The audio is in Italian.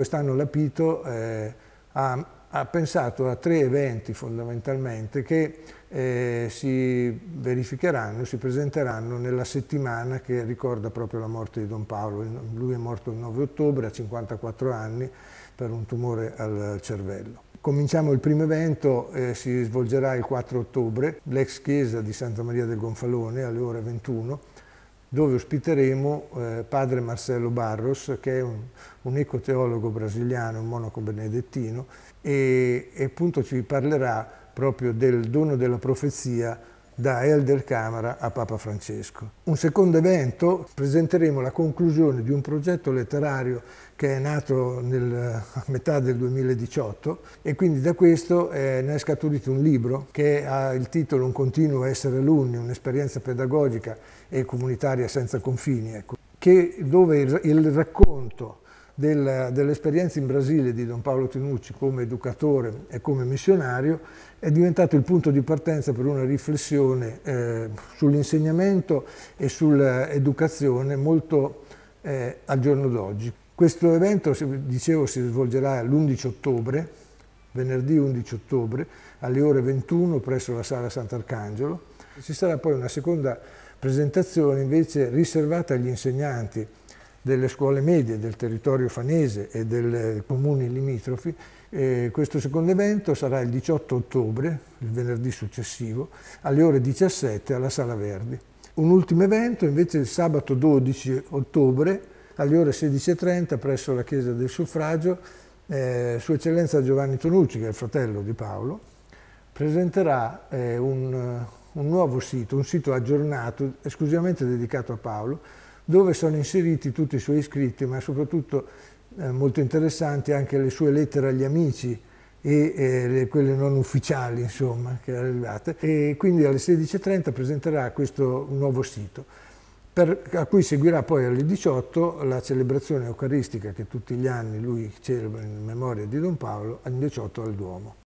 Quest'anno l'Apito eh, ha, ha, pensato a tre eventi fondamentalmente che eh, si verificheranno, si presenteranno nella settimana che ricorda proprio la morte di Don Paolo. Lui è morto il 9 ottobre a 54 anni per un tumore al cervello. Cominciamo il primo evento, eh, si svolgerà il 4 ottobre, l'ex chiesa di Santa Maria del Gonfalone alle ore 21 dove ospiteremo eh, padre Marcello Barros, che è un, un ecoteologo brasiliano, un monaco benedettino, e, e appunto ci parlerà proprio del dono della profezia da Elder Camera a Papa Francesco. Un secondo evento presenteremo la conclusione di un progetto letterario che è nato nel, a metà del 2018 e quindi da questo eh, ne è scaturito un libro che ha il titolo Un continuo essere alunni, un'esperienza pedagogica e comunitaria senza confini, ecco, che, dove il, il racconto dell'esperienza in Brasile di Don Paolo Tenucci come educatore e come missionario è diventato il punto di partenza per una riflessione eh, sull'insegnamento e sull'educazione molto eh, al giorno d'oggi. Questo evento, dicevo, si svolgerà l'11 ottobre, venerdì 11 ottobre, alle ore 21 presso la Sala Sant'Arcangelo. Ci sarà poi una seconda presentazione invece riservata agli insegnanti delle scuole medie del territorio fanese e dei comuni limitrofi. Eh, questo secondo evento sarà il 18 ottobre, il venerdì successivo, alle ore 17 alla Sala Verdi. Un ultimo evento invece il sabato 12 ottobre alle ore 16.30 presso la Chiesa del Suffragio, eh, Sua Eccellenza Giovanni Tonucci, che è il fratello di Paolo, presenterà eh, un, un nuovo sito, un sito aggiornato esclusivamente dedicato a Paolo, dove sono inseriti tutti i suoi scritti, ma soprattutto eh, molto interessanti anche le sue lettere agli amici e eh, le, quelle non ufficiali, insomma, che arrivate. E quindi alle 16.30 presenterà questo nuovo sito, per, a cui seguirà poi alle 18 la celebrazione eucaristica che tutti gli anni lui celebra in memoria di Don Paolo, alle 18 al Duomo.